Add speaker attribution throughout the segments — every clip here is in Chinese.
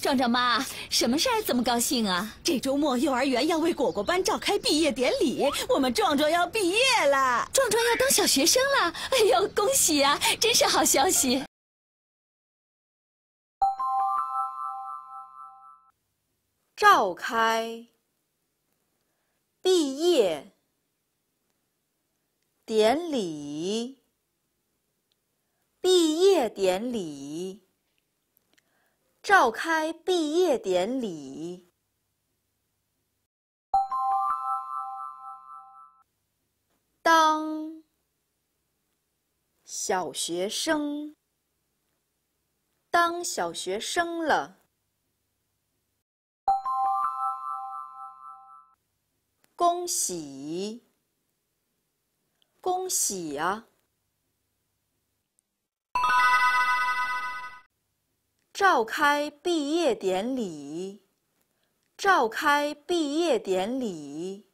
Speaker 1: 壮壮妈，什么事这么高兴啊？这周末幼儿园要为果果班召开毕业典礼，我们壮壮要毕业了，壮壮要当小学生了。哎呦，恭喜呀，真是好
Speaker 2: 消息！召开毕业典礼，毕业典礼。召开毕业典礼，当小学生，当小学生了，恭喜，恭喜啊！召开毕业典礼，召开毕业典礼，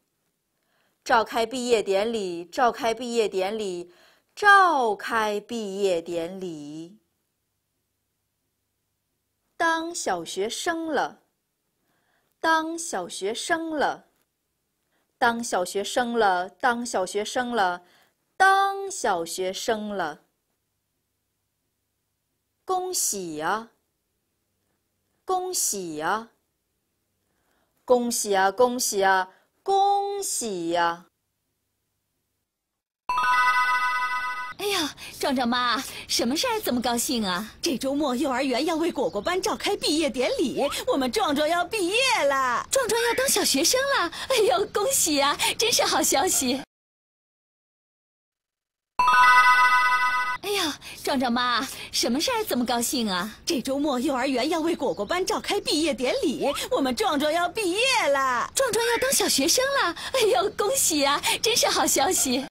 Speaker 2: 召开毕业典礼，召开毕业典礼，召开毕业典礼。当小学生了，当小学生了，当小学生了，当小学生了，当小学生了。恭喜啊！恭喜呀！恭喜呀！恭喜呀！恭喜呀！哎呀，壮壮妈，什
Speaker 1: 么事儿这么高兴啊？这周末幼儿园要为果果班召开毕业典礼，我们壮壮要毕业了，壮壮要当小学生了。哎呦，恭喜呀，真是好消息。壮壮妈，什么事儿这么高兴啊？这周末幼儿园要为果果班召开毕业典礼，我们壮壮要毕业了，壮壮要当小学生了，哎呦，恭喜呀，真是好消
Speaker 2: 息。